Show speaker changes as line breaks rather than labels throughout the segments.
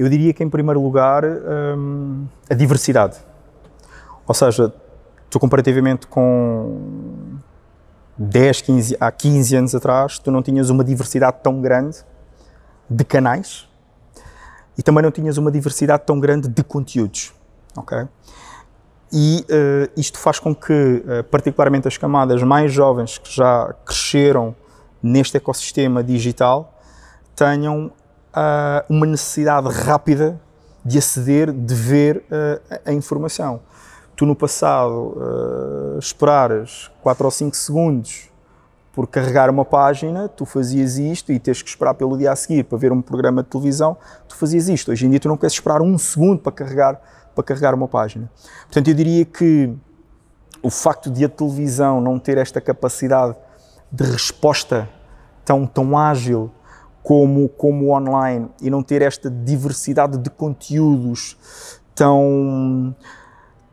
Eu diria que, em primeiro lugar, hum, a diversidade. Ou seja, tu comparativamente com 10, 15, há 15 anos atrás, tu não tinhas uma diversidade tão grande de canais e também não tinhas uma diversidade tão grande de conteúdos, ok? E uh, isto faz com que, uh, particularmente as camadas mais jovens que já cresceram neste ecossistema digital, tenham uh, uma necessidade rápida de aceder, de ver uh, a informação. Tu no passado uh, esperares 4 ou 5 segundos por carregar uma página, tu fazias isto e tens que esperar pelo dia a seguir para ver um programa de televisão, tu fazias isto. Hoje em dia tu não queres esperar um segundo para carregar, para carregar uma página. Portanto, eu diria que o facto de a televisão não ter esta capacidade de resposta tão, tão ágil como, como online e não ter esta diversidade de conteúdos tão,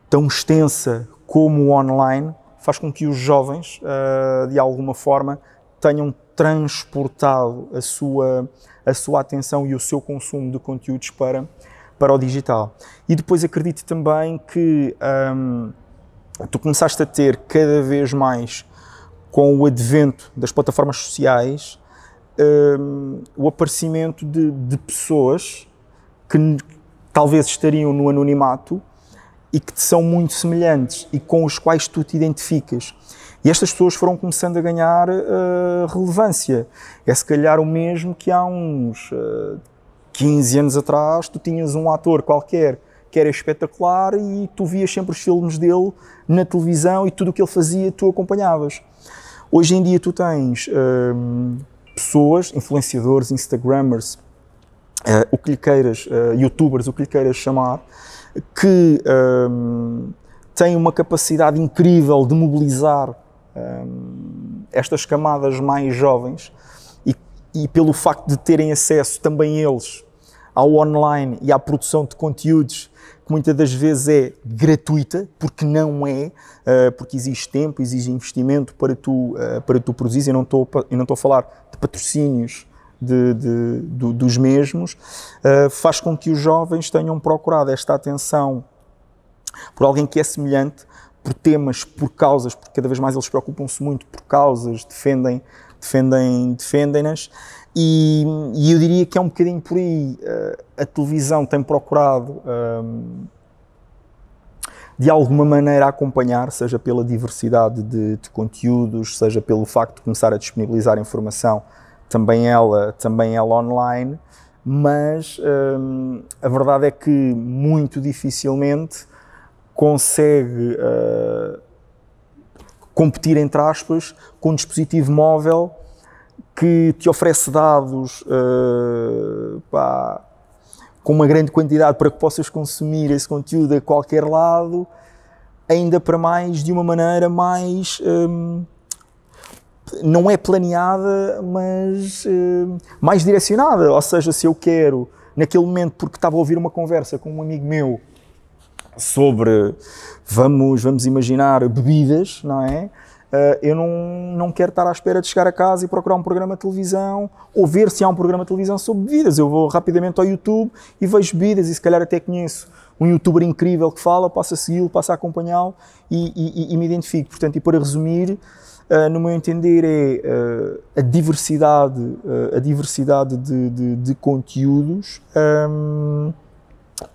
tão extensa como online, faz com que os jovens, uh, de alguma forma, tenham transportado a sua, a sua atenção e o seu consumo de conteúdos para, para o digital. E depois acredito também que um, tu começaste a ter cada vez mais, com o advento das plataformas sociais, Hum, o aparecimento de, de pessoas que talvez estariam no anonimato e que te são muito semelhantes e com os quais tu te identificas. E estas pessoas foram começando a ganhar uh, relevância. É se calhar o mesmo que há uns uh, eh, 15 anos atrás tu tinhas um ator qualquer que era espetacular e tu vias sempre os filmes dele na televisão e tudo o que ele fazia tu acompanhavas. Hoje em dia tu tens uh, pessoas, influenciadores, instagrammers, uh, eh, o que lhe queiras, uh, youtubers, o que lhe queiras chamar, que um, ehm, têm uma capacidade incrível de mobilizar um, ehm, estas camadas mais jovens e, e pelo facto de terem acesso também eles ao online e à produção de conteúdos que muitas das vezes é gratuita, porque não é, eh, porque exige tempo, exige investimento para tu, eh, para tu produzir. e não estou a falar de patrocínios de, de, do, dos mesmos, eh, faz com que os jovens tenham procurado esta atenção por alguém que é semelhante, por temas, por causas, porque cada vez mais eles preocupam-se muito por causas, defendem defendem defendem-nas e, e, eu diria que é um bocadinho por aí. Eh, a televisão tem procurado, um, ehm, de alguma maneira, acompanhar, seja pela diversidade de, de, conteúdos, seja pelo facto de começar a disponibilizar informação também ela, também ela online, mas um, ehm, a verdade é que muito dificilmente consegue uh, competir, entre aspas, com um dispositivo móvel que te oferece dados uh, pá, com uma grande quantidade para que possas consumir esse conteúdo a qualquer lado, ainda para mais de uma maneira mais. Um, ehm, não é planeada, mas ehm, mais direcionada. Ou seja, se eu quero, naquele momento, porque estava a ouvir uma conversa com um amigo meu sobre, vamos, vamos imaginar, bebidas, não é? Uh, eu não, não quero estar à espera de chegar a casa e procurar um programa de televisão ou ver se há um programa de televisão sobre bebidas. Eu vou rapidamente ao YouTube e vejo bebidas e se calhar até conheço um youtuber incrível que fala, passo a segui-lo, passo a acompanhá-lo e, e, e, me identifico. Portanto, e para resumir, uh, no meu entender é uh, a diversidade, a diversidade de, de, de conteúdos um,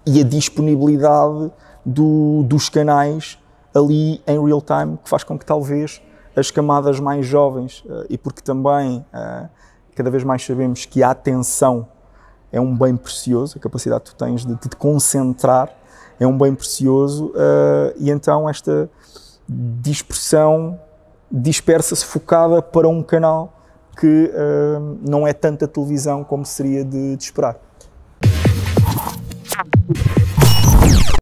e a disponibilidade do, dos canais ali em real time, que faz com que talvez as camadas mais jovens, eh, e porque também eh, cada vez mais sabemos que a atenção é um bem precioso, a capacidade que tu tens de te concentrar é um bem precioso, eh, e então esta dispersão dispersa-se focada para um canal que não é tanta televisão como seria de, de esperar.